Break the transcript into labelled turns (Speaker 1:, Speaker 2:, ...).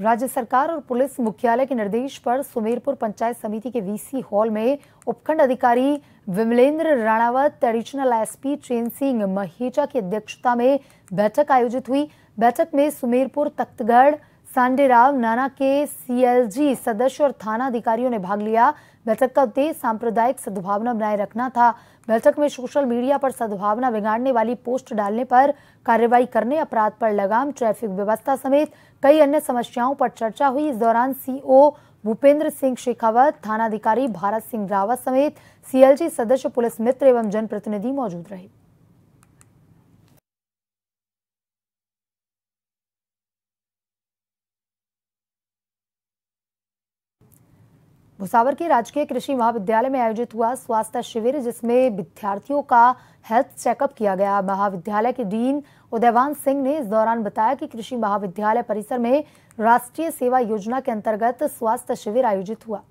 Speaker 1: राज्य सरकार और पुलिस मुख्यालय के निर्देश पर सुमेरपुर पंचायत समिति के वीसी हॉल में उपखंड अधिकारी विमलेंद्र राणावत एडिशनल एसपी चेन सिंह महेचा की अध्यक्षता में बैठक आयोजित हुई बैठक में सुमेरपुर तख्तगढ़ सांडेराव नाना के सीएलजी सदस्य और थाना अधिकारियों ने भाग लिया बैठक का उद्देश्य सांप्रदायिक सद्भावना बनाए रखना था बैठक में सोशल मीडिया पर सद्भावना बिगाड़ने वाली पोस्ट डालने पर कार्रवाई करने अपराध पर लगाम ट्रैफिक व्यवस्था समेत कई अन्य समस्याओं पर चर्चा हुई इस दौरान सीओ e भूपेंद्र सिंह शेखावत थानाधिकारी भारत सिंह रावत समेत सीएलजी सदस्य पुलिस मित्र एवं जनप्रतिनिधि मौजूद रहे भुसावर के राजकीय कृषि महाविद्यालय में आयोजित हुआ स्वास्थ्य शिविर जिसमें विद्यार्थियों का हेल्थ चेकअप किया गया महाविद्यालय के डीन उदयवान सिंह ने इस दौरान बताया कि कृषि महाविद्यालय परिसर में राष्ट्रीय सेवा योजना के अंतर्गत स्वास्थ्य शिविर आयोजित हुआ